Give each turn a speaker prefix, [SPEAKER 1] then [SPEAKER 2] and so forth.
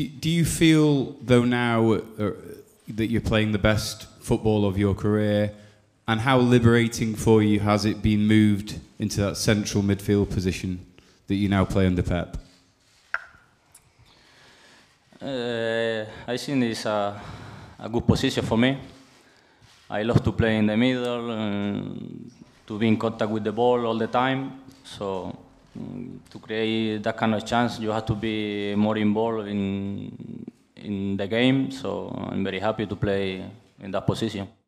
[SPEAKER 1] Do, do you feel, though, now uh, that you're playing the best football of your career? And how liberating for you has it been moved into that central midfield position that you now play under Pep?
[SPEAKER 2] Uh, I think it's a, a good position for me. I love to play in the middle, and um, to be in contact with the ball all the time. So to create that kind of chance, you have to be more involved in in the game. So I'm very happy to play in that position.